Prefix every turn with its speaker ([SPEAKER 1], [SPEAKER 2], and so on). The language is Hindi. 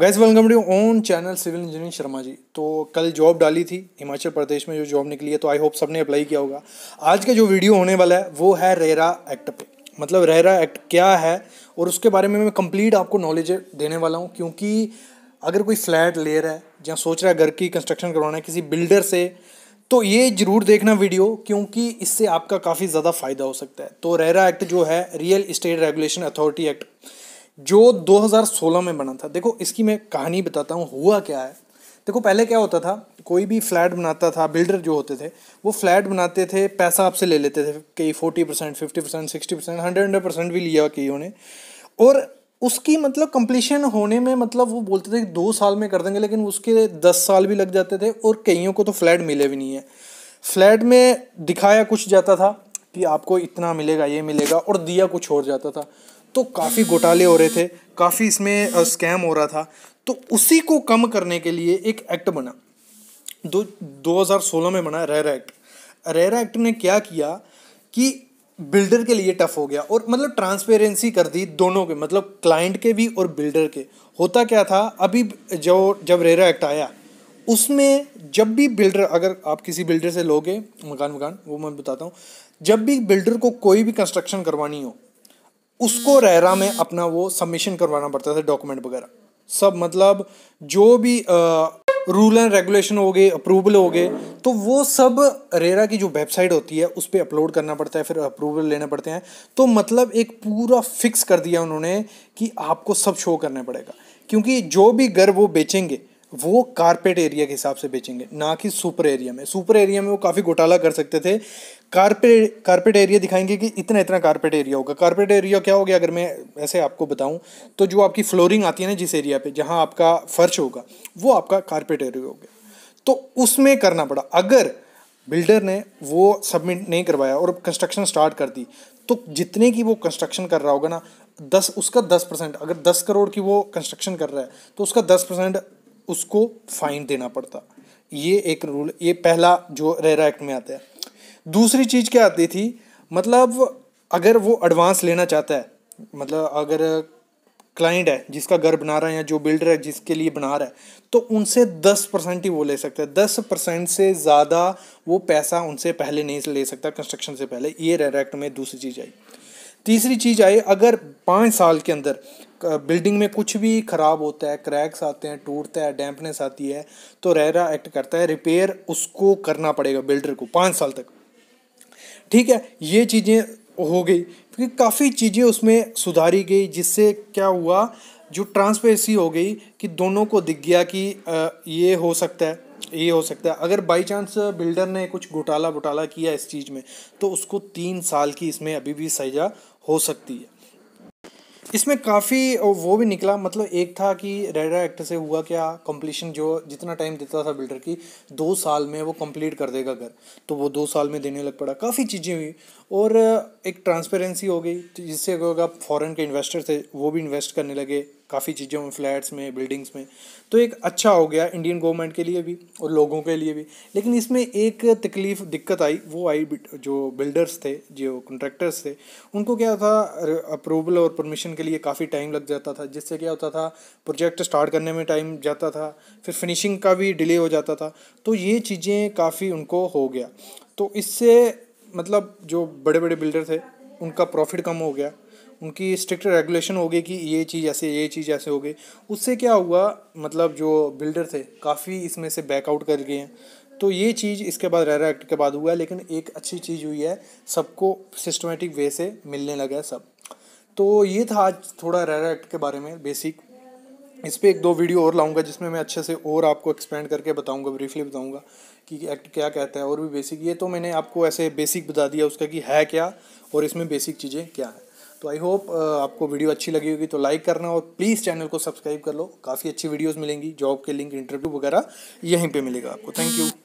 [SPEAKER 1] Gas welcome to own channel civil engineering Sharma ji तो कल जॉब डाली थी हिमाचल प्रदेश में जो जॉब निकली है तो आई होप सब ने अप्लाई किया होगा आज का जो वीडियो होने वाला है वो है रेरा एक्ट पे मतलब रेरा एक्ट क्या है और उसके बारे में मैं कंप्लीट आपको नॉलेज देने वाला हूँ क्योंकि अगर कोई फ्लैट ले रहा है या सोच रहा है घर की कंस्ट्रक्शन करवाना है किसी बिल्डर से तो ये जरूर देखना वीडियो क्योंकि इससे आपका काफ़ी ज़्यादा फायदा हो सकता है तो रेरा एक्ट जो है real estate regulation authority act जो 2016 में बना था देखो इसकी मैं कहानी बताता हूँ हुआ क्या है देखो पहले क्या होता था कोई भी फ्लैट बनाता था बिल्डर जो होते थे वो फ्लैट बनाते थे पैसा आपसे ले लेते थे कई forty percent fifty percent sixty percent hundred hundred percent भी लिया कई ने और उसकी मतलब कंप्लीशन होने में मतलब वो बोलते थे कि दो साल में कर देंगे लेकिन उसके दस साल भी लग जाते थे और कईयों को तो फ्लैट मिले भी नहीं है फ्लैट में दिखाया कुछ जाता था कि आपको इतना मिलेगा ये मिलेगा और दिया कुछ और जाता था तो काफ़ी घोटाले हो रहे थे काफ़ी इसमें स्कैम हो रहा था तो उसी को कम करने के लिए एक एक्ट बना दो हज़ार सोलह में बना रेरा एक्ट रेरा एक्ट ने क्या किया कि बिल्डर के लिए टफ हो गया और मतलब ट्रांसपेरेंसी कर दी दोनों के मतलब क्लाइंट के भी और बिल्डर के होता क्या था अभी जो जब रेरा एक्ट आया उसमें जब भी बिल्डर अगर आप किसी बिल्डर से लोगे मकान मकान वो मैं बताता हूँ जब भी बिल्डर को कोई भी कंस्ट्रक्शन करवानी हो उसको हम्म। रेरा में अपना वो सबमिशन करवाना पड़ता था डॉक्यूमेंट वगैरह सब मतलब जो भी रूल एंड रेगुलेशन हो गए अप्रूवल हो गए तो वो सब रेरा की जो वेबसाइट होती है उस पर अपलोड करना पड़ता है फिर अप्रूवल लेने पड़ते हैं तो मतलब एक पूरा फिक्स कर दिया उन्होंने कि आपको सब शो करना पड़ेगा क्योंकि जो भी घर वो बेचेंगे वो कारपेट एरिया के हिसाब से बेचेंगे ना कि सुपर एरिया में सुपर एरिया में वो काफ़ी घोटाला कर सकते थे कारपेट कारपेट एरिया दिखाएंगे कि इतना इतना कारपेट एरिया होगा कारपेट एरिया क्या हो गया अगर मैं ऐसे आपको बताऊं तो जो आपकी फ्लोरिंग आती है ना जिस एरिया पे जहां आपका फर्श होगा वो आपका कारपेट एरिया हो गया तो उसमें करना पड़ा अगर बिल्डर ने वो सबमिट नहीं करवाया और कंस्ट्रक्शन स्टार्ट कर दी तो जितने की वो कंस्ट्रक्शन कर रहा होगा ना दस उसका दस परसेंट अगर दस करोड़ की वो कंस्ट्रक्शन कर रहा है तो उसका दस परसेंट उसको फाइन देना पड़ता ये एक रूल ये पहला जो रेरा एक्ट में आता है दूसरी चीज़ क्या आती थी मतलब अगर वो एडवांस लेना चाहता है मतलब अगर क्लाइंट है जिसका घर बना रहा है या जो बिल्डर है जिसके लिए बना रहा है तो उनसे दस परसेंट ही वो ले सकता है दस परसेंट से ज़्यादा वो पैसा उनसे पहले नहीं ले सकता कंस्ट्रक्शन से पहले ये रेरा एक्ट में दूसरी चीज़ आई तीसरी चीज़ आई अगर पाँच साल के अंदर बिल्डिंग में कुछ भी ख़राब होता है क्रैक्स आते हैं टूटता है डैम्पनेस आती है तो रेरा एक्ट करता है रिपेयर उसको करना पड़ेगा बिल्डर को पाँच साल तक ठीक है ये चीज़ें हो गई क्योंकि काफ़ी चीज़ें उसमें सुधारी गई जिससे क्या हुआ जो ट्रांसपेरेंसी हो गई कि दोनों को दिख गया कि ये हो सकता है ये हो सकता है अगर बाई चांस बिल्डर ने कुछ घोटाला बुटाला किया इस चीज़ में तो उसको तीन साल की इसमें अभी भी सजा हो सकती है इसमें काफ़ी वो भी निकला मतलब एक था कि रेडा एक्ट से हुआ क्या कंप्लीशन जो जितना टाइम देता था बिल्डर की दो साल में वो कंप्लीट कर देगा घर तो वो दो साल में देने लग पड़ा काफ़ी चीज़ें हुई और एक ट्रांसपेरेंसी हो गई जिससे अगर आप फॉरेन के इन्वेस्टर थे वो भी इन्वेस्ट करने लगे काफ़ी चीज़ों में फ्लैट्स में बिल्डिंग्स में तो एक अच्छा हो गया इंडियन गवर्नमेंट के लिए भी और लोगों के लिए भी लेकिन इसमें एक तकलीफ़ दिक्कत आई वो आई जो बिल्डर्स थे जो कॉन्ट्रैक्टर्स थे उनको क्या था अप्रूवल और परमिशन के लिए काफ़ी टाइम लग जाता था जिससे क्या होता था प्रोजेक्ट स्टार्ट करने में टाइम जाता था फिर फिनिशिंग का भी डिले हो जाता था तो ये चीज़ें काफ़ी उनको हो गया तो इससे मतलब जो बड़े बड़े बिल्डर थे उनका प्रॉफिट कम हो गया उनकी स्ट्रिक्ट रेगुलेशन हो गई कि ये चीज़ ऐसे ये चीज़ ऐसे हो गई उससे क्या हुआ मतलब जो बिल्डर थे काफ़ी इसमें से बैकआउट कर गए हैं तो ये चीज़ इसके बाद रेरा एक्ट के बाद हुआ है लेकिन एक अच्छी चीज़ हुई है सबको सिस्टमेटिक वे से मिलने लगा है सब तो ये था आज थोड़ा रेरा एक्ट के बारे में बेसिक इस पर एक दो वीडियो और लाऊंगा जिसमें मैं अच्छे से और आपको एक्सपेंड करके बताऊंगा ब्रीफली बताऊंगा कि एक्ट क्या कहता है और भी बेसिक ये तो मैंने आपको ऐसे बेसिक बता दिया उसका कि है क्या और इसमें बेसिक चीज़ें क्या है तो आई होप uh, आपको वीडियो अच्छी लगी होगी तो लाइक करना और प्लीज़ चैनल को सब्सक्राइब कर लो काफ़ी अच्छी वीडियोज़ मिलेंगी जॉब के लिंक इंटरव्यू वगैरह यहीं पर मिलेगा आपको थैंक यू